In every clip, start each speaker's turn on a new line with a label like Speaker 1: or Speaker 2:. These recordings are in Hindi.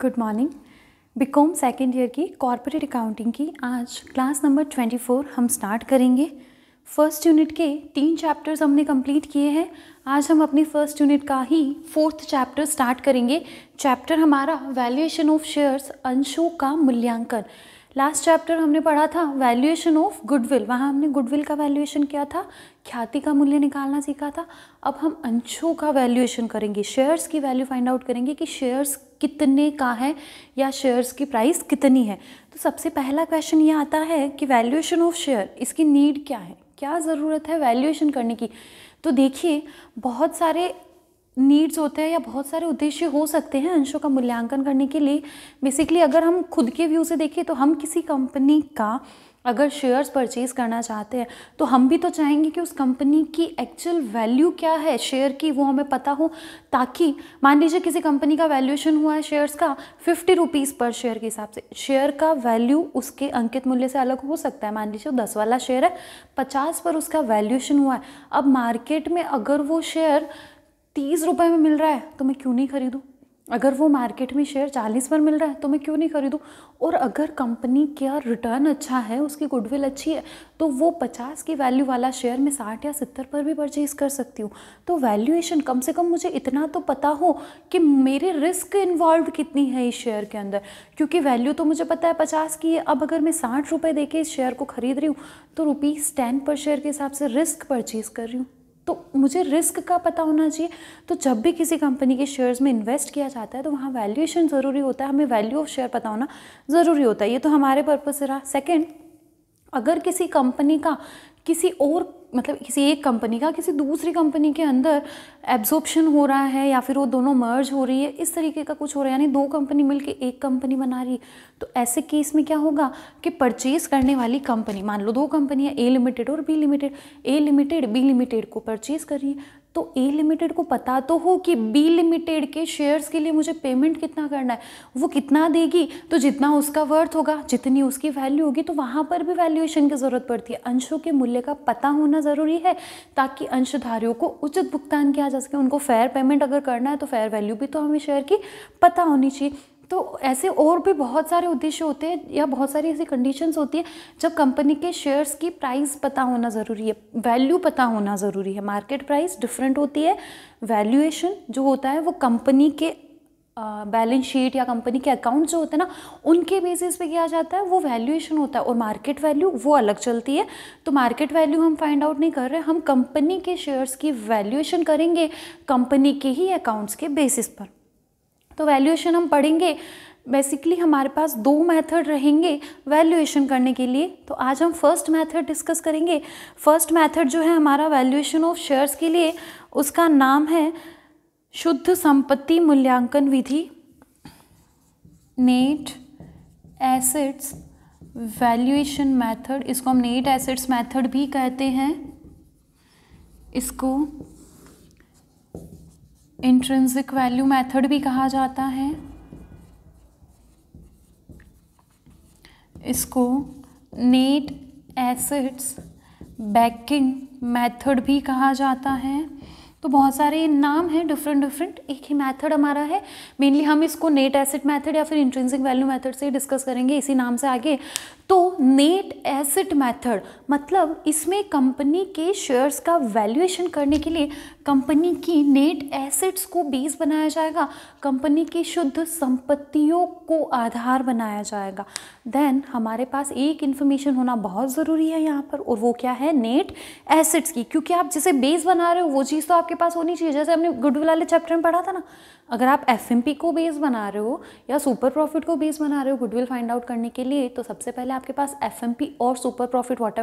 Speaker 1: Good morning com second year की कॉरपोरेट अकाउंटिंग की आज क्लास नंबर ट्वेंटी फोर हम स्टार्ट करेंगे फर्स्ट यूनिट के तीन चैप्टर्स हमने कंप्लीट किए हैं आज हम अपनी फर्स्ट यूनिट का ही फोर्थ चैप्टर स्टार्ट करेंगे चैप्टर हमारा वैल्यूएशन ऑफ शेयर्स अंशों का मूल्यांकन लास्ट चैप्टर हमने पढ़ा था वैल्यूएशन ऑफ गुडविल वहाँ हमने गुडविल का वैल्यूएशन किया था ख्याति का मूल्य निकालना सीखा था अब हम अंशों का वैल्यूएशन करेंगे शेयर्स की वैल्यू फाइंड आउट करेंगे कि शेयर्स कितने का है या शेयर्स की प्राइस कितनी है तो सबसे पहला क्वेश्चन ये आता है कि वैल्यूएशन ऑफ शेयर इसकी नीड क्या है क्या ज़रूरत है वैल्यूएशन करने की तो देखिए बहुत सारे नीड्स होते हैं या बहुत सारे उद्देश्य हो सकते हैं अंशों का मूल्यांकन करने के लिए बेसिकली अगर हम खुद के व्यू से देखें तो हम किसी कंपनी का अगर शेयर्स परचेज करना चाहते हैं तो हम भी तो चाहेंगे कि उस कंपनी की एक्चुअल वैल्यू क्या है शेयर की वो हमें पता हो ताकि मान लीजिए किसी कंपनी का वैल्यूएशन हुआ है शेयर्स का फिफ्टी रुपीज़ पर शेयर के हिसाब से शेयर का वैल्यू उसके अंकित मूल्य से अलग हो सकता है मान लीजिए दस वाला शेयर है पचास पर उसका वैल्यूएशन हुआ है अब मार्केट में अगर वो शेयर तीस रुपये में मिल रहा है तो मैं क्यों नहीं खरीदूँ अगर वो मार्केट में शेयर चालीस पर मिल रहा है तो मैं क्यों नहीं खरीदूँ और अगर कंपनी का रिटर्न अच्छा है उसकी गुडविल अच्छी है तो वो पचास की वैल्यू वाला शेयर मैं साठ या सत्तर पर भी परचेज कर सकती हूँ तो वैल्यूएशन कम से कम मुझे इतना तो पता हो कि मेरे रिस्क इन्वॉल्व कितनी है इस शेयर के अंदर क्योंकि वैल्यू तो मुझे पता है पचास की है अब अगर मैं साठ रुपये दे के इस शेयर को खरीद रही हूँ तो रुपीज़ टेन पर शेयर के हिसाब से रिस्क परचेज़ कर रही हूँ तो मुझे रिस्क का पता होना चाहिए तो जब भी किसी कंपनी के शेयर्स में इन्वेस्ट किया जाता है तो वहाँ वैल्यूएशन ज़रूरी होता है हमें वैल्यू ऑफ शेयर पता होना ज़रूरी होता है ये तो हमारे पर्पज़ से रहा सेकेंड अगर किसी कंपनी का किसी और मतलब किसी एक कंपनी का किसी दूसरी कंपनी के अंदर एब्जॉर्प्शन हो रहा है या फिर वो दोनों मर्ज हो रही है इस तरीके का कुछ हो रहा है यानी दो कंपनी मिलके एक कंपनी बना रही है तो ऐसे केस में क्या होगा कि परचेज करने वाली कंपनी मान लो दो कंपनियाँ ए लिमिटेड और B limited A limited B limited को परचेज कर रही है तो ए लिमिटेड को पता तो हो कि बी लिमिटेड के शेयर्स के लिए मुझे पेमेंट कितना करना है वो कितना देगी तो जितना उसका वर्थ होगा जितनी उसकी वैल्यू होगी तो वहाँ पर भी वैल्यूएशन की ज़रूरत पड़ती है अंशों के मूल्य का पता होना ज़रूरी है ताकि अंशधारियों को उचित भुगतान किया जा सके उनको फेयर पेमेंट अगर करना है तो फेयर वैल्यू भी तो हमें शेयर की पता होनी चाहिए तो ऐसे और भी बहुत सारे उद्देश्य होते हैं या बहुत सारी ऐसी कंडीशंस होती है जब कंपनी के शेयर्स की प्राइस पता होना ज़रूरी है वैल्यू पता होना ज़रूरी है मार्केट प्राइस डिफरेंट होती है वैल्यूएशन जो होता है वो कंपनी के बैलेंस शीट या कंपनी के अकाउंट जो होते हैं ना उनके बेसिस पे किया जाता है वो वैल्यूएशन होता है और मार्केट वैल्यू वो अलग चलती है तो मार्केट वैल्यू हम फाइंड आउट नहीं कर रहे हम कंपनी के शेयर्स की वैल्यूएशन करेंगे कंपनी के ही अकाउंट्स के बेसिस पर तो वैल्यूएशन हम पढ़ेंगे बेसिकली हमारे पास दो मेथड रहेंगे वैल्यूएशन करने के लिए तो आज हम फर्स्ट मेथड डिस्कस करेंगे फर्स्ट मेथड जो है हमारा वैल्यूएशन ऑफ शेयर्स के लिए उसका नाम है शुद्ध संपत्ति मूल्यांकन विधि नेट एसेट्स वैल्यूएशन मेथड इसको हम नेट एसेट्स मेथड भी कहते हैं इसको इंट्रेंसिक वैल्यू मेथड भी कहा जाता है इसको नेट एसिड्स बैकिंग मेथड भी कहा जाता है तो बहुत सारे नाम हैं डिफरेंट डिफरेंट एक ही मेथड हमारा है मेनली हम इसको नेट एसिड मेथड या फिर इंट्रेंसिक वैल्यू मेथड से डिस्कस करेंगे इसी नाम से आगे तो नेट एसिड मेथड मतलब इसमें कंपनी के शेयर्स का वैल्यूएशन करने के लिए कंपनी की नेट एसिड्स को बेस बनाया जाएगा कंपनी की शुद्ध संपत्तियों को आधार बनाया जाएगा देन हमारे पास एक इन्फॉर्मेशन होना बहुत ज़रूरी है यहाँ पर और वो क्या है नेट एसिड्स की क्योंकि आप जिसे बेस बना रहे हो वो चीज़ तो आप आपके पास होनी चाहिए जैसे हमने गुडविल वाले चैप्टर में पढ़ा था ना अगर आप एफ को बेस बना रहे हो या सुपर प्रॉफिट को बेस बना रहे हो गुडविल फाइंड आउट करने के लिए तो सबसे पहले आपके पास एफ और सुपर प्रॉफिट वॉट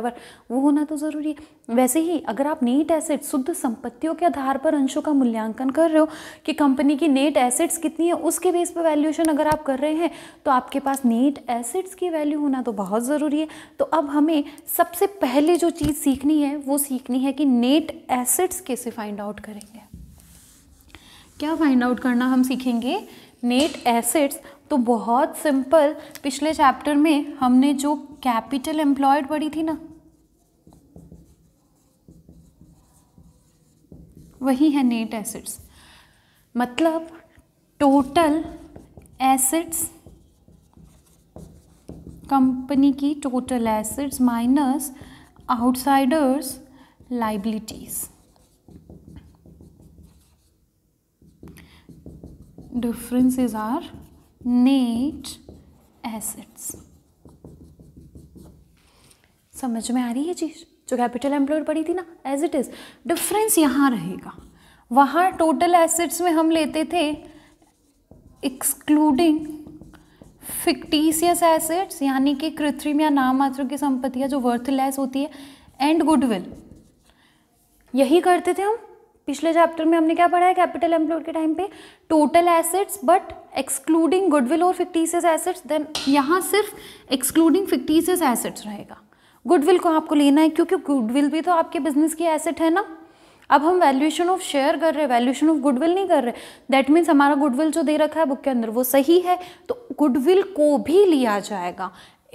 Speaker 1: वो होना तो ज़रूरी है वैसे ही अगर आप नेट एसेट शुद्ध संपत्तियों के आधार पर अंशों का मूल्यांकन कर रहे हो कि कंपनी की नेट एसेट्स कितनी है उसके बेस पर वैल्यूएशन अगर आप कर रहे हैं तो आपके पास नेट एसेट्स की वैल्यू होना तो बहुत ज़रूरी है तो अब हमें सबसे पहले जो चीज़ सीखनी है वो सीखनी है कि नेट एसेट्स कैसे फाइंड आउट करेंगे क्या फाइंड आउट करना हम सीखेंगे नेट एसेट्स तो बहुत सिंपल पिछले चैप्टर में हमने जो कैपिटल एम्प्लॉयड पढ़ी थी ना वही है नेट एसेट्स मतलब टोटल एसेट्स कंपनी की total assets minus outsiders liabilities differences are net assets. समझ में आ रही है चीज़ जो कैपिटल एम्प्लॉयर पड़ी थी ना एज इट इज़ डिफरेंस यहाँ रहेगा वहाँ टोटल एसेट्स में हम लेते थे एक्सक्लूडिंग फिक्टीसियस एसेट्स यानी कि कृत्रिम या नाममात्र की संपत्तियां जो वर्थलेस होती है एंड गुडविल यही करते थे हम पिछले चैप्टर में हमने क्या पढ़ा है कैपिटल एम्प्लॉयड के टाइम पे total assets but excluding goodwill और फिक्टीसियस एसेट्स देन यहाँ सिर्फ एक्सक्लूडिंग फिक्टीसियस एसेट्स रहेगा गुडविल को आपको लेना है क्योंकि गुडविल भी तो आपके बिजनेस की एसेट है ना अब हम वैल्यूएशन ऑफ शेयर कर रहे हैं वैल्यूएशन ऑफ गुडविल नहीं कर रहे दैट मीन्स हमारा गुडविल जो दे रखा है बुक के अंदर वो सही है तो गुडविल को भी लिया जाएगा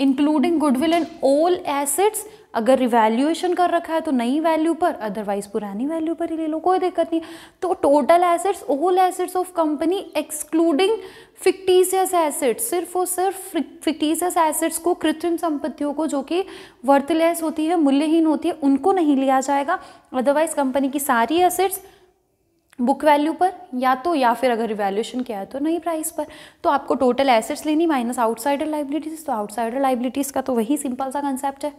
Speaker 1: including goodwill and all assets अगर रिवैल्यूएशन कर रखा है तो नई वैल्यू पर अदरवाइज पुरानी वैल्यू पर ही ले लो कोई दिक्कत नहीं तो total assets all assets of company excluding fictitious assets सिर्फ और सिर्फ फिक्टीसियस एसेट्स को कृत्रिम संपत्तियों को जो कि वर्थलेस होती है मूल्यहीन होती है उनको नहीं लिया जाएगा अदरवाइज कंपनी की सारी एसेट्स बुक वैल्यू पर या तो या फिर अगर रिवैल्यूएशन किया है तो नई प्राइस पर तो आपको टोटल एसेट्स लेनी माइनस आउटसाइडर लाइबिलिटीज़ तो आउटसाइडर लाइबिलिटीज़ का तो वही सिंपल सा कंसेप्ट है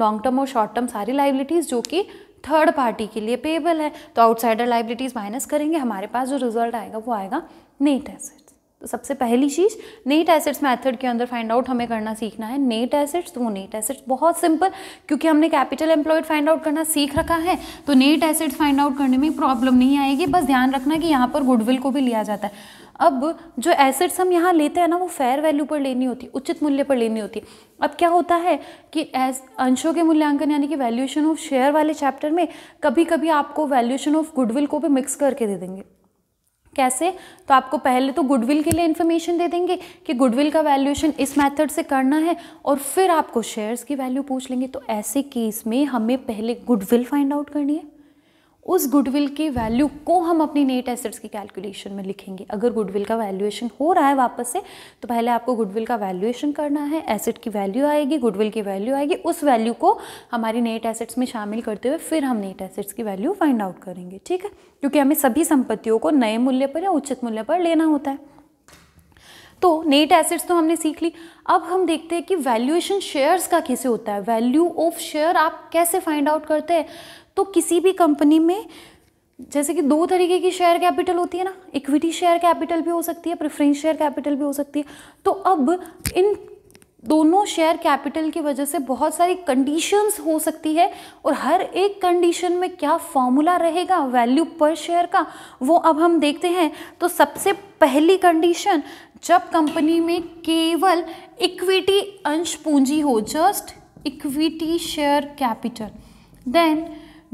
Speaker 1: लॉन्ग टर्म और शॉर्ट टर्म सारी लाइबिलिटीज़ जो कि थर्ड पार्टी के लिए पेबल है तो आउटसाइडर लाइबिलिटीज़ माइनस करेंगे हमारे पास जो रिजल्ट आएगा वो आएगा नेट एसेट्स तो सबसे पहली चीज़ नेट एसेट्स मेथड के अंदर फाइंड आउट हमें करना सीखना है नेट एसेट्स तो वो नेट एसेट्स बहुत सिंपल क्योंकि हमने कैपिटल एम्प्लॉयड फाइंड आउट करना सीख रखा है तो नेट एसेट्स फाइंड आउट करने में प्रॉब्लम नहीं आएगी बस ध्यान रखना कि यहाँ पर गुडविल को भी लिया जाता है अब जो एसेट्स हम यहाँ लेते हैं ना वो फेयर वैल्यू पर लेनी होती है उचित मूल्य पर लेनी होती है अब क्या होता है कि एस अंशों के मूल्यांकन यानी कि वैल्यूएशन ऑफ शेयर वाले चैप्टर में कभी कभी आपको वैल्यूएशन ऑफ गुडविल को भी मिक्स करके दे देंगे कैसे तो आपको पहले तो गुडविल के लिए इन्फॉर्मेशन दे देंगे कि गुडविल का वैल्यूएशन इस मेथड से करना है और फिर आपको शेयर्स की वैल्यू पूछ लेंगे तो ऐसे केस में हमें पहले गुडविल फाइंड आउट करनी है उस गुडविल की वैल्यू को हम अपनी नेट एसेट्स की कैलकुलेशन में लिखेंगे अगर गुडविल का वैल्यूएशन हो रहा है वापस से तो पहले आपको गुडविल का वैल्यूएशन करना है एसेट की वैल्यू आएगी गुडविल की वैल्यू आएगी उस वैल्यू को हमारी नेट एसेट्स में शामिल करते हुए फिर हम नेट एसेट्स की वैल्यू फाइंड आउट करेंगे ठीक है क्योंकि हमें सभी संपत्तियों को नए मूल्य पर या उचित मूल्य पर लेना होता है तो नेट एसेट्स तो हमने सीख ली अब हम देखते हैं कि वैल्यूएशन शेयर्स का कैसे होता है वैल्यू ऑफ शेयर आप कैसे फाइंड आउट करते हैं तो किसी भी कंपनी में जैसे कि दो तरीके की शेयर कैपिटल होती है ना इक्विटी शेयर कैपिटल भी हो सकती है प्रेफरेंस शेयर कैपिटल भी हो सकती है तो अब इन दोनों शेयर कैपिटल की वजह से बहुत सारी कंडीशंस हो सकती है और हर एक कंडीशन में क्या फॉर्मूला रहेगा वैल्यू पर शेयर का वो अब हम देखते हैं तो सबसे पहली कंडीशन जब कंपनी में केवल इक्विटी अंश पूंजी हो just equity share capital then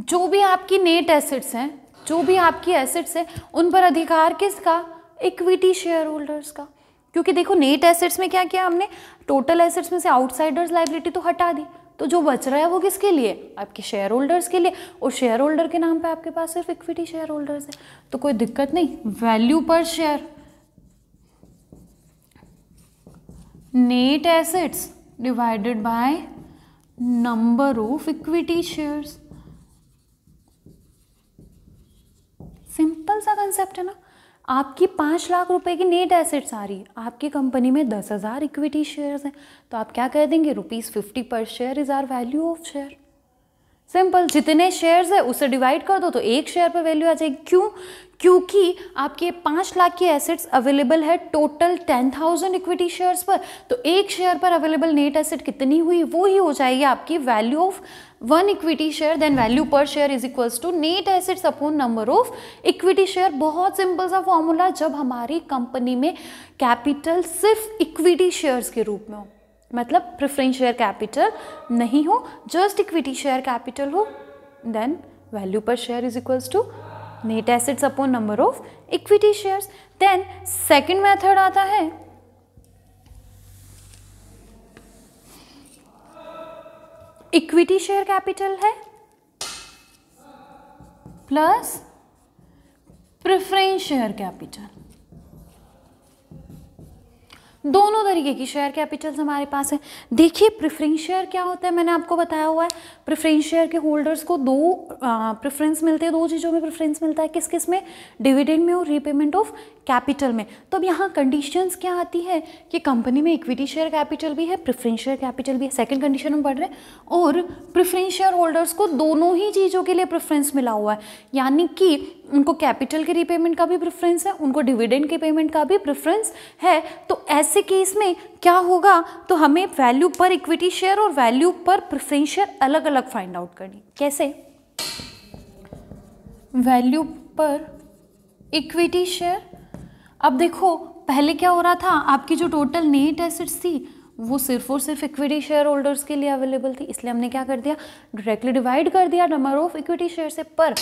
Speaker 1: जो भी आपकी नेट एसेट्स हैं जो भी आपकी एसेट्स हैं उन पर अधिकार किसका इक्विटी शेयर होल्डर्स का क्योंकि देखो नेट एसेट्स में क्या किया हमने टोटल एसेट्स में से आउटसाइडर्स लाइबिलिटी तो हटा दी तो जो बच रहा है वो किसके लिए आपके शेयर होल्डर्स के लिए और शेयर होल्डर के नाम पे आपके पास सिर्फ इक्विटी शेयर होल्डर्स है तो कोई दिक्कत नहीं value per share net assets divided by number of equity shares simple सा कंसेप्ट है ना आपकी पाँच लाख रुपए की नेट एसेट्स आ रही है आपकी कंपनी में दस हज़ार इक्विटी शेयर्स हैं तो आप क्या कह देंगे rupees fifty per share is our value of share simple जितने शेयर्स है उसे डिवाइड कर दो तो एक शेयर पर वैल्यू आ जाएगी क्यों क्योंकि आपके पाँच लाख की एसेट्स अवेलेबल है total ten thousand equity shares पर तो एक शेयर पर अवेलेबल नेट एसेट कितनी हुई वो ही हो जाएगी आपकी value of one equity share then value per share is equals to net assets upon number of equity share बहुत सिंपल सा फॉर्मूला जब हमारी कंपनी में कैपिटल सिर्फ इक्विटी शेयर्स के रूप में हो मतलब प्रिफरेंस शेयर कैपिटल नहीं हो जस्ट इक्विटी शेयर कैपिटल हो then value per share is equals to net assets upon number of equity shares then second method आता है इक्विटी शेयर कैपिटल है प्लस प्रिफरेंस शेयर कैपिटल दोनों तरीके की शेयर कैपिटल्स हमारे पास है देखिए प्रिफरेंस शेयर क्या होता है मैंने आपको बताया हुआ है प्रिफरेंस शेयर के होल्डर्स को दो प्रेफरेंस मिलते हैं दो चीज़ों में प्रेफरेंस मिलता है किस किस में डिविडेंड में और रीपेमेंट ऑफ कैपिटल में तो अब यहाँ कंडीशंस क्या आती है कि कंपनी में इक्विटी शेयर कैपिटल भी है प्रिफरेंस शेयर कैपिटल भी है सेकंड कंडीशन हम पढ़ रहे हैं और प्रिफरेंस शेयर होल्डर्स को दोनों ही चीज़ों के लिए प्रेफरेंस मिला हुआ है यानी कि उनको कैपिटल के रीपेमेंट का भी प्रेफरेंस है उनको डिविडेंड के पेमेंट का भी प्रेफरेंस है तो ऐसे केस में क्या होगा तो हमें वैल्यू पर इक्विटी शेयर और वैल्यू पर प्रेफरेंस शेयर अलग अलग फाइंड आउट करनी कैसे वैल्यू पर इक्विटी शेयर अब देखो पहले क्या हो रहा था आपकी जो टोटल नेट एसेट्स थी वो सिर्फ और सिर्फ इक्विटी शेयर होल्डर्स के लिए अवेलेबल थी इसलिए हमने क्या कर दिया डायरेक्टली डिवाइड कर दिया नंबर ऑफ इक्विटी शेयर से पर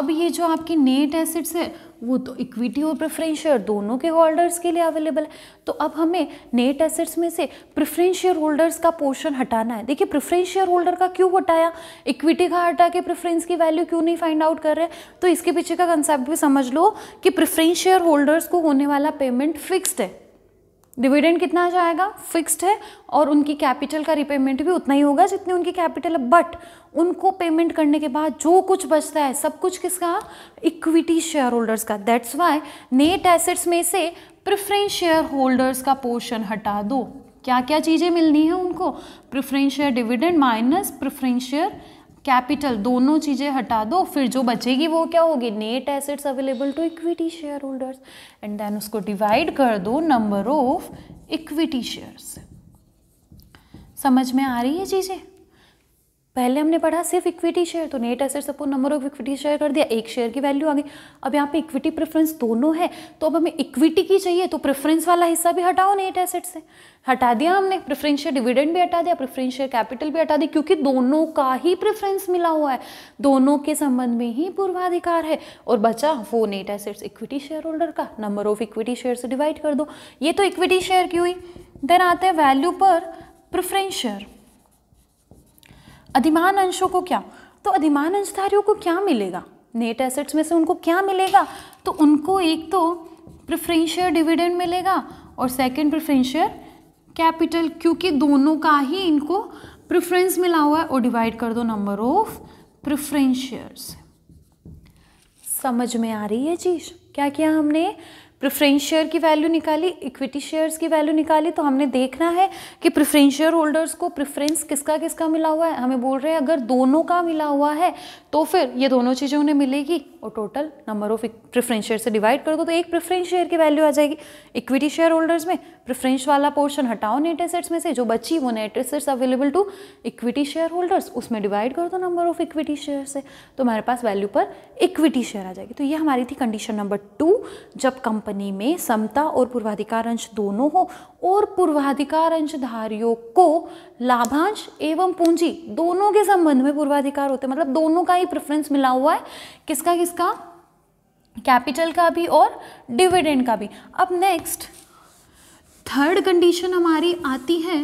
Speaker 1: अब ये जो आपकी नेट एसिड्स है वो तो इक्विटी और प्रेफरेंस शेयर दोनों के होल्डर्स के लिए अवेलेबल है तो अब हमें नेट एसेट्स में से प्रेफरेंस शेयर होल्डर्स का पोर्शन हटाना है देखिए प्रेफरेंस शेयर होल्डर का क्यों हटाया इक्विटी का हटा के प्रेफरेंस की वैल्यू क्यों नहीं फाइंड आउट कर रहे तो इसके पीछे का कंसेप्ट भी समझ लो कि प्रेफरेंस शेयर होल्डर्स को होने वाला पेमेंट फिक्स्ड है डिविडेंड कितना जाएगा फिक्स्ड है और उनकी कैपिटल का रिपेमेंट भी उतना ही होगा जितनी उनकी कैपिटल है बट उनको पेमेंट करने के बाद जो कुछ बचता है सब कुछ किसका इक्विटी शेयर होल्डर्स का दैट्स वाई नेट एसेट्स में से प्रिफरेंस शेयर होल्डर्स का पोर्शन हटा दो क्या क्या चीज़ें मिलनी है उनको preference share dividend minus preference share capital दोनों चीज़ें हटा दो फिर जो बचेगी वो क्या होगी net assets available to equity share holders and then उसको डिवाइड कर दो नंबर ऑफ इक्विटी शेयर्स समझ में आ रही है चीज़ें पहले हमने पढ़ा सिर्फ इक्विटी शेयर तो net assets suppose number of equity share कर दिया एक शेयर की वैल्यू आ गई अब यहाँ पे इक्विटी प्रेफरेंस दोनों है तो अब हमें इक्विटी की चाहिए तो प्रेफरेंस वाला हिस्सा भी हटाओ नेट एसेट से हटा दिया हमने प्रेफरेंस शेयर डिविडेंड भी हटा दिया प्रेफरेंस शेयर कैपिटल भी हटा दिया क्योंकि दोनों का ही प्रेफरेंस मिला हुआ है दोनों के संबंध में ही पूर्वाधिकार है और बचा वो net assets equity share holder का नंबर ऑफ इक्विटी शेयर से डिवाइड कर दो ये तो इक्विटी शेयर की हुई देन आते हैं वैल्यू पर प्रेफरेंस शेयर अधिमान अंशों को क्या तो अधिमान अंशधारियों को क्या मिलेगा नेट एसेट्स में से उनको क्या मिलेगा तो उनको एक तो प्रिफ्रेंशियर डिविडेंड मिलेगा और सेकेंड प्रिफ्रेंशियर कैपिटल क्योंकि दोनों का ही इनको प्रिफ्रेंस मिला हुआ है और डिवाइड कर दो नंबर ऑफ प्रेफरेंस समझ में आ रही है चीज़ क्या किया हमने प्रेफरेंस शेयर की वैल्यू निकाली इक्विटी शेयर्स की वैल्यू निकाली तो हमने देखना है कि प्रिफ्रेंस शेयर होल्डर्स को प्रेफरेंस किसका किसका मिला हुआ है हमें बोल रहे हैं अगर दोनों का मिला हुआ है तो फिर ये दोनों चीज़ें उन्हें मिलेगी और total number of preference share से डिवाइड कर दो तो एक प्रिफरेंस शेयर की वैल्यू आ जाएगी इक्विटी शेयर होल्डर्स में प्रेफरेंस वाला पोर्शन हटाओ नेट एसेट्स में से जो बची वो net assets available to equity share holders उसमें डिवाइड कर दो नंबर ऑफ इक्विटी शेयर से तो हमारे पास वैल्यू पर इक्विटी शेयर आ जाएगी तो ये हमारी थी कंडीशन नंबर टू जब कंपनी कंपनी में समता और पूर्वाधिकार अंश दोनों हो और पूर्वाधिकार अंशधारियों को लाभांश एवं पूंजी दोनों के संबंध में पूर्वाधिकार होते मतलब दोनों का ही प्रेफरेंस मिला हुआ है किसका किसका कैपिटल का भी और डिविडेंड का भी अब नेक्स्ट थर्ड कंडीशन हमारी आती है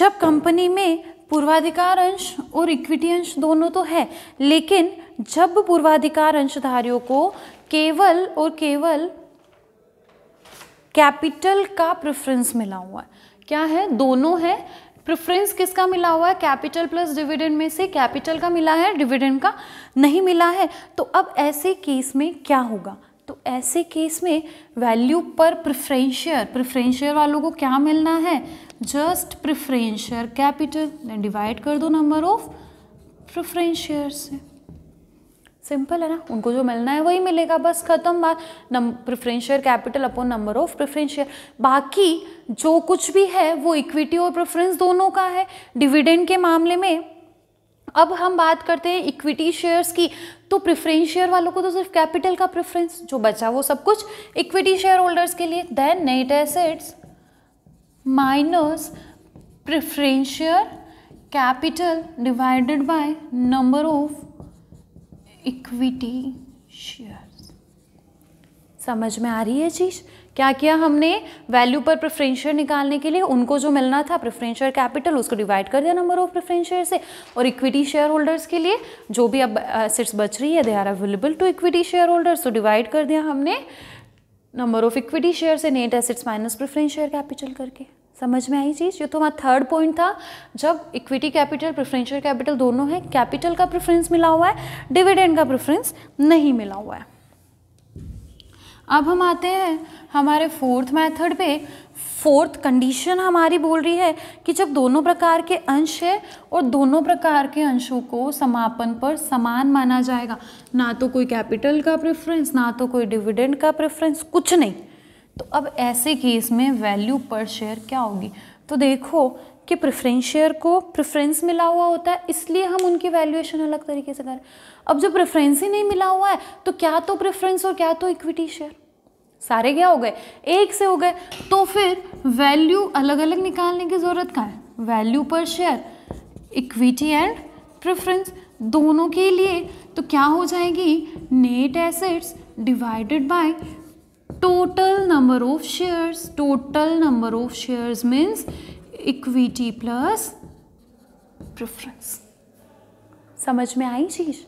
Speaker 1: जब कंपनी में पूर्वाधिकार अंश और इक्विटी अंश दोनों तो है लेकिन जब पूर्वाधिकार अंशधारियों को केवल और केवल कैपिटल का प्रेफरेंस मिला हुआ है क्या है दोनों है प्रेफरेंस किसका मिला हुआ है कैपिटल प्लस डिविडेंड में से कैपिटल का मिला है डिविडेंड का नहीं मिला है तो अब ऐसे केस में क्या होगा तो ऐसे केस में वैल्यू पर प्रेफरेंशियर प्रेफरेंशियर वालों को क्या मिलना है just preference share capital divide कर दो नंबर ऑफ प्रिफरेंस शेयर से सिंपल है ना उनको जो मिलना है वही मिलेगा बस खत्म बात preference share capital upon number of preference share बाकी जो कुछ भी है वो इक्विटी और प्रेफरेंस दोनों का है डिविडेंड के मामले में अब हम बात करते हैं इक्विटी शेयर्स की तो प्रिफरेंस शेयर वालों को तो सिर्फ कैपिटल का प्रेफरेंस जो बचा वो सब कुछ इक्विटी शेयर होल्डर्स के लिए then net assets minus preferential capital divided by number of equity shares समझ में आ रही है चीज़ क्या किया हमने वैल्यू पर प्रेफरेंशियर निकालने के लिए उनको जो मिलना था प्रेफरेंशियर कैपिटल उसको डिवाइड कर दिया नंबर ऑफ प्रेफरेंशियल से और इक्विटी शेयर होल्डर्स के लिए जो भी अब एसेट्स बच रही है they are available to equity share holders तो डिवाइड कर दिया हमने नंबर ऑफ इक्विटी शेयर से net assets minus preference capital करके समझ में आई चीज़ ये तो हमारा थर्ड पॉइंट था जब इक्विटी कैपिटल प्रेफरेंशियल कैपिटल दोनों है कैपिटल का प्रेफरेंस मिला हुआ है डिविडेंड का प्रेफरेंस नहीं मिला हुआ है अब हम आते हैं हमारे फोर्थ मेथड पे फोर्थ कंडीशन हमारी बोल रही है कि जब दोनों प्रकार के अंश है और दोनों प्रकार के अंशों को समापन पर समान माना जाएगा ना तो कोई कैपिटल का प्रेफरेंस ना तो कोई डिविडेंड का प्रेफरेंस कुछ नहीं तो अब ऐसे केस में वैल्यू पर शेयर क्या होगी तो देखो कि प्रेफरेंस शेयर को प्रेफरेंस मिला हुआ होता है इसलिए हम उनकी वैल्यूएशन अलग तरीके से करें अब जब प्रेफरेंस ही नहीं मिला हुआ है तो क्या तो प्रेफरेंस और क्या तो इक्विटी शेयर सारे क्या हो गए एक से हो गए तो फिर वैल्यू अलग अलग निकालने की ज़रूरत कहाँ है value per share equity and preference दोनों के लिए तो क्या हो जाएगी net assets divided by total number of shares total number of shares means equity plus preference समझ में आई चीज़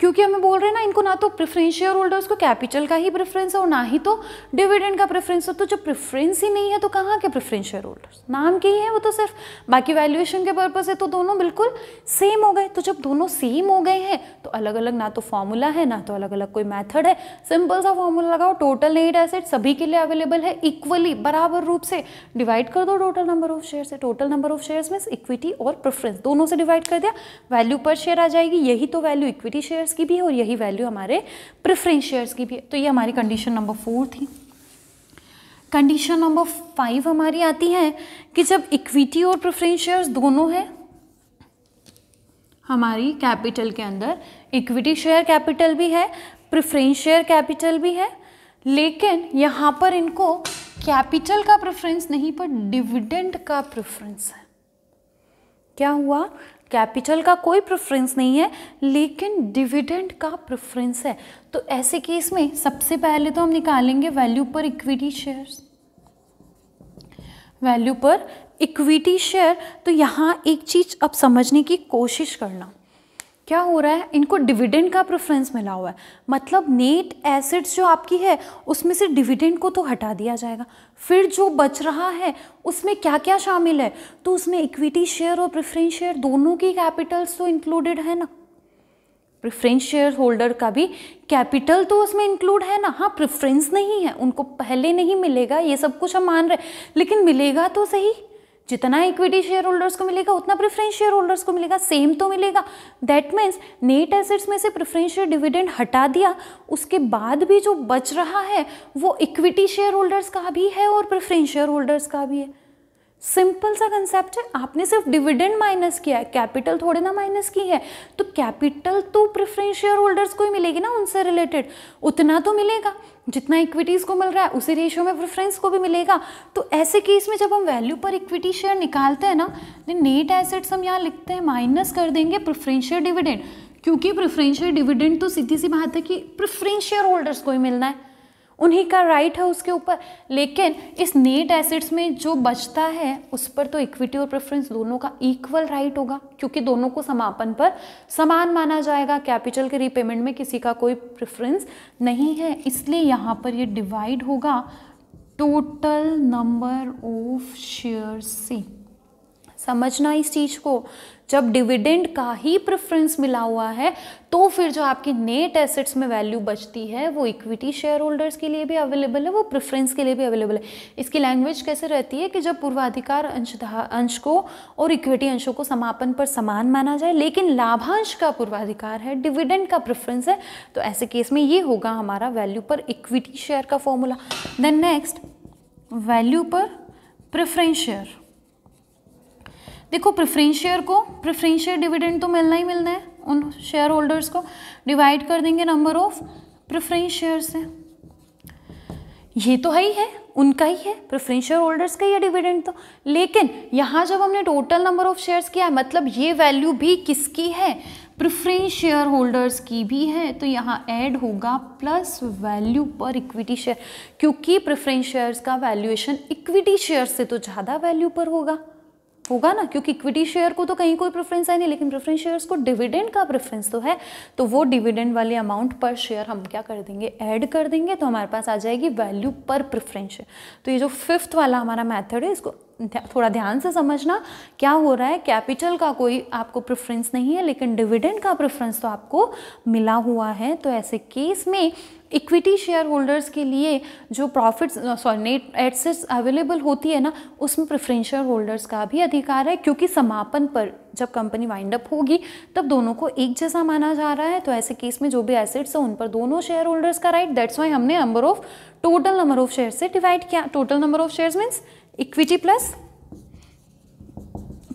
Speaker 1: क्योंकि हमें बोल रहे हैं ना इनको ना तो प्रेफरेंस शेयर होल्डर्स को कैपिटल का ही प्रेफरेंस है और ना ही तो डिविडेंड का प्रेफरेंस है तो जब प्रेफरेंस ही नहीं है तो कहाँ के प्रेफरेंस शेयर होल्डर्स नाम के ही है वो तो सिर्फ बाकी वैल्यूएशन के पर्पज है तो दोनों बिल्कुल सेम हो गए तो जब दोनों सेम हो गए हैं तो अलग अलग ना तो फॉर्मूला है ना तो अलग अलग कोई मैथड है सिंपल सा फॉर्मूला लगाओ टोटल नेट एसेट सभी के लिए अवेलेबल है इक्वली बराबर रूप से डिवाइड कर दो टोटल नंबर ऑफ शेयर से टोटल नंबर ऑफ शेयर में इक्विटी और प्रेफरेंस दोनों से डिवाइड कर दिया वैल्यू पर शेयर आ जाएगी यही तो वैल्यू इक्विटी शेयर शेयर्स की भी है और यही वैल्यू हमारे प्रिफरेंस शेयर्स की भी है तो ये हमारी कंडीशन नंबर फोर थी कंडीशन नंबर फाइव हमारी आती है कि जब इक्विटी और प्रिफरेंस शेयर्स दोनों हैं हमारी कैपिटल के अंदर इक्विटी शेयर कैपिटल भी है प्रिफरेंस शेयर कैपिटल भी है लेकिन यहाँ पर इनको कैपिटल का प्रेफरेंस नहीं पर डिविडेंड का प्रेफरेंस है क्या हुआ कैपिटल का कोई प्रेफरेंस नहीं है लेकिन डिविडेंड का प्रेफरेंस है तो ऐसे केस में सबसे पहले तो हम निकालेंगे value per equity shares value per equity share तो यहाँ एक चीज़ अब समझने की कोशिश करना क्या हो रहा है इनको डिविडेंड का प्रेफरेंस मिला हुआ है मतलब नेट एसिड्स जो आपकी है उसमें से डिविडेंड को तो हटा दिया जाएगा फिर जो बच रहा है उसमें क्या क्या शामिल है तो उसमें इक्विटी शेयर और प्रेफरेंस शेयर दोनों की कैपिटल्स तो इंक्लूडेड है ना प्रेफरेंस शेयर होल्डर का भी कैपिटल तो उसमें इंक्लूड है ना हाँ प्रेफरेंस नहीं है उनको पहले नहीं मिलेगा ये सब कुछ हम मान रहे लेकिन मिलेगा तो सही जितना इक्विटी शेयर होल्डर्स को मिलेगा उतना प्रेफरेंस शेयर होल्डर्स को मिलेगा सेम तो मिलेगा दैट मीन्स नेट एसेट्स में से प्रेफरेंस शेयर डिविडेंड हटा दिया उसके बाद भी जो बच रहा है वो इक्विटी शेयर होल्डर्स का भी है और प्रेफरेंस शेयर होल्डर्स का भी है सिंपल सा कंसेप्ट है आपने सिर्फ डिविडेंड माइनस किया है कैपिटल थोड़े ना माइनस की है तो कैपिटल तो प्रिफरेंस शेयर होल्डर्स को ही मिलेगी ना उनसे रिलेटेड उतना तो मिलेगा जितना इक्विटीज़ को मिल रहा है उसी रेशियो में प्रिफरेंस को भी मिलेगा तो ऐसे केस में जब हम वैल्यू पर इक्विटी शेयर निकालते हैं ना नेट एसेट्स हम यहाँ लिखते हैं माइनस कर देंगे प्रिफरेंस शेयर डिविडेंड क्योंकि प्रिफरेंस शेयर डिविडेंड तो सीधी सी बात है कि प्रिफरेंस शेयर होल्डर्स को ही मिलना है उन्हीं का राइट है उसके ऊपर लेकिन इस नेट एसेट्स में जो बचता है उस पर तो इक्विटी और प्रेफरेंस दोनों का इक्वल राइट होगा क्योंकि दोनों को समापन पर समान माना जाएगा कैपिटल के रीपेमेंट में किसी का कोई प्रेफरेंस नहीं है इसलिए यहाँ पर ये डिवाइड होगा टोटल नंबर ऑफ शेयर से समझना इस चीज़ को जब डिविडेंड का ही प्रेफरेंस मिला हुआ है तो फिर जो आपकी नेट एसेट्स में वैल्यू बचती है वो इक्विटी शेयर होल्डर्स के लिए भी अवेलेबल है वो प्रेफरेंस के लिए भी अवेलेबल है इसकी लैंग्वेज कैसे रहती है कि जब पूर्वाधिकार अंश अंश को और इक्विटी अंशों को समापन पर समान माना जाए लेकिन लाभांश का पूर्वाधिकार है डिविडेंड का प्रेफरेंस है तो ऐसे केस में ये होगा हमारा वैल्यू पर इक्विटी शेयर का formula then next value per preference share देखो प्रेफरेंस शेयर को प्रेफरेंस शेयर डिविडेंड तो मिलना ही मिलना है उन शेयर होल्डर्स को डिवाइड कर देंगे नंबर ऑफ प्रेफरेंस शेयर से ये तो है ही है उनका ही है प्रेफरेंस शेयर होल्डर्स का ही है डिविडेंड तो लेकिन यहाँ जब हमने टोटल नंबर ऑफ शेयर्स किया है मतलब ये वैल्यू भी किसकी है प्रेफरेंस शेयर होल्डर्स की भी है तो यहाँ ऐड होगा plus value per equity share क्योंकि प्रेफरेंस शेयर्स का वैल्यूएशन इक्विटी शेयर से तो ज़्यादा वैल्यू पर होगा होगा ना क्योंकि इक्विटी शेयर को तो कहीं कोई प्रेफरेंस है नहीं लेकिन प्रेफरेंस शेयर्स को डिविडेंड का प्रेफरेंस तो है तो वो डिविडेंड वाले अमाउंट पर शेयर हम क्या कर देंगे ऐड कर देंगे तो हमारे पास आ जाएगी वैल्यू पर प्रेफरेंस तो ये जो फिफ्थ वाला हमारा मैथड है इसको थोड़ा ध्यान से समझना क्या हो रहा है कैपिटल का कोई आपको प्रेफरेंस नहीं है लेकिन डिविडेंड का प्रेफरेंस तो आपको मिला हुआ है तो ऐसे केस में इक्विटी शेयर होल्डर्स के लिए जो profits sorry net assets available होती है ना उसमें शेयर होल्डर्स का भी अधिकार है क्योंकि समापन पर जब कंपनी वाइंड अप होगी तब दोनों को एक जैसा माना जा रहा है तो ऐसे केस में जो भी एसेट्स हैं उन पर दोनों शेयर होल्डर्स का राइट दैट्स वाई हमने number of total number of share से डिवाइड किया total number of share means equity plus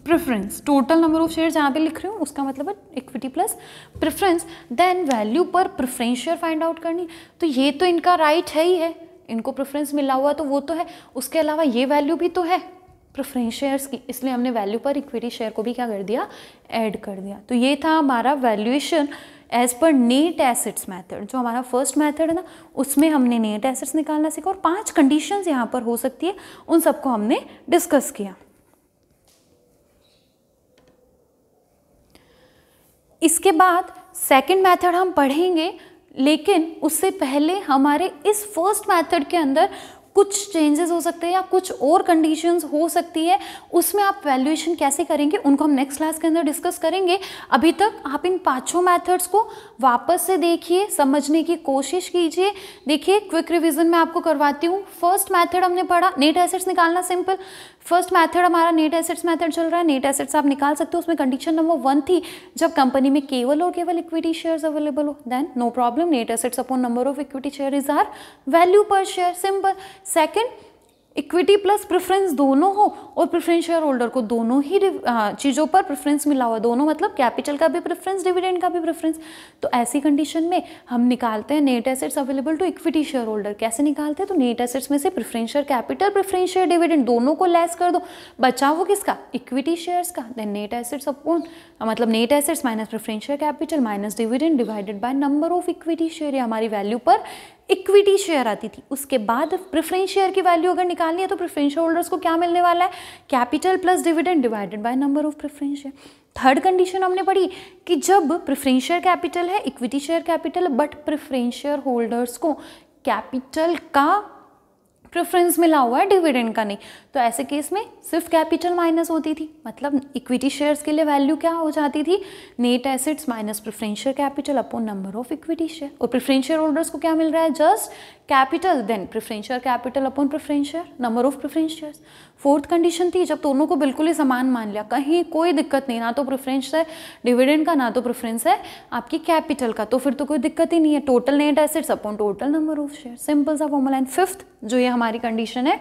Speaker 1: preference total number of share जहाँ पे लिख रहे हूँ उसका मतलब है equity plus preference then value per preference share find out करनी तो ये तो इनका राइट right है ही है इनको प्रेफरेंस मिला हुआ तो वो तो है उसके अलावा ये वैल्यू भी तो है प्रेफरेंस शेयर्स की इसलिए हमने वैल्यू पर इक्विटी शेयर को भी क्या कर दिया ऐड कर दिया तो ये था हमारा valuation as per net assets method जो हमारा फर्स्ट मैथड है ना उसमें हमने नेट एसिड्स निकालना सीखा और पांच कंडीशंस यहाँ पर हो सकती है उन सबको हमने डिस्कस किया इसके बाद सेकेंड मैथड हम पढ़ेंगे लेकिन उससे पहले हमारे इस फर्स्ट मैथड के अंदर कुछ चेंजेस हो सकते हैं या कुछ और कंडीशंस हो सकती है उसमें आप वैल्यूएशन कैसे करेंगे उनको हम नेक्स्ट क्लास के अंदर डिस्कस करेंगे अभी तक आप इन पाँचों मैथड्स को वापस से देखिए समझने की कोशिश कीजिए देखिए क्विक रिविजन मैं आपको करवाती हूँ फर्स्ट मैथड हमने पढ़ा नेट एसेट्स निकालना सिंपल फर्स्ट मेथड हमारा नेट एसेट्स मेथड चल रहा है नेट एसेट्स आप निकाल सकते हो उसमें कंडीशन नंबर वन थी जब कंपनी में केवल और केवल इक्विटी शेयर्स अवेलेबल हो then no problem net assets upon number of equity share is are value per share simple second equity plus preference दोनों हो और प्रेफरेंस शेयर होल्डर को दोनों ही चीज़ों पर प्रेफरेंस मिला हुआ दोनों मतलब कैपिटल का भी प्रेफरेंस डिविडेंड का भी प्रेफरेंस तो ऐसी कंडीशन में हम निकालते हैं net assets available to equity share holder कैसे निकालते हैं तो नेट एसेट्स में से preference share capital preference share dividend दोनों को लेस कर दो बचा हो किसका इक्विटी शेयर्स का देन नेट एसेट्स अपॉन मतलब net assets minus preference share capital minus dividend divided by number of equity share हमारी वैल्यू पर इक्विटी शेयर आती थी उसके बाद प्रेफरेंस शेयर की वैल्यू अगर निकाल निकालनी है तो प्रेफरेंस होल्डर्स को क्या मिलने वाला है capital plus dividend divided by number of preference share third condition हमने पढ़ी कि जब प्रेफरेंस शेयर कैपिटल है equity share capital but preference share holders को कैपिटल का प्रेफरेंस मिला हुआ है डिविडेंड का नहीं तो ऐसे केस में सिर्फ कैपिटल माइनस होती थी मतलब इक्विटी शेयर्स के लिए वैल्यू क्या हो जाती थी net assets minus preferential capital upon number of equity share और प्रेफरेंशियल होल्डर्स को क्या मिल रहा है just capital then preferential capital upon preferential number of preferentials fourth condition थी जब दोनों को बिल्कुल ही समान मान लिया कहीं कोई दिक्कत नहीं ना तो प्रेफरेंस है डिविडेंड का ना तो प्रेफरेंस है आपकी कैपिटल का तो फिर तो कोई दिक्कत ही नहीं है total net assets upon total number of share simple सा फॉर्मूला एंड फिफ्थ जो ये हमारी कंडीशन है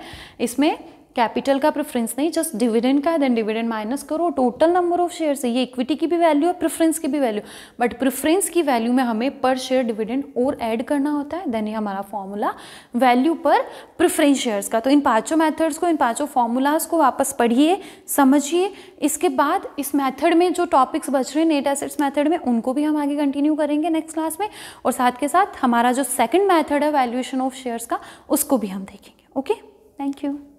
Speaker 1: इसमें कैपिटल का प्रेफरेंस नहीं जस्ट डिविडेंड का है देन डिविडेंड माइनस करो टोटल नंबर ऑफ शेयर है ये इक्विटी की भी वैल्यू है प्रेफरेंस की भी वैल्यू बट प्रेफरेंस की वैल्यू में हमें पर शेयर डिविडेंड और ऐड करना होता है देन ये हमारा formula value per preference shares का तो इन पाँचों मैथड्स को इन पाँचों फॉर्मूलाज को वापस पढ़िए समझिए इसके बाद इस मैथड में जो टॉपिक्स बच रहे हैं नेट एसेट्स मैथड में उनको भी हम आगे कंटिन्यू करेंगे नेक्स्ट क्लास में और साथ के साथ हमारा जो सेकेंड मैथड है वैल्यूएशन ऑफ शेयर्स का उसको भी हम देखेंगे ओके थैंक यू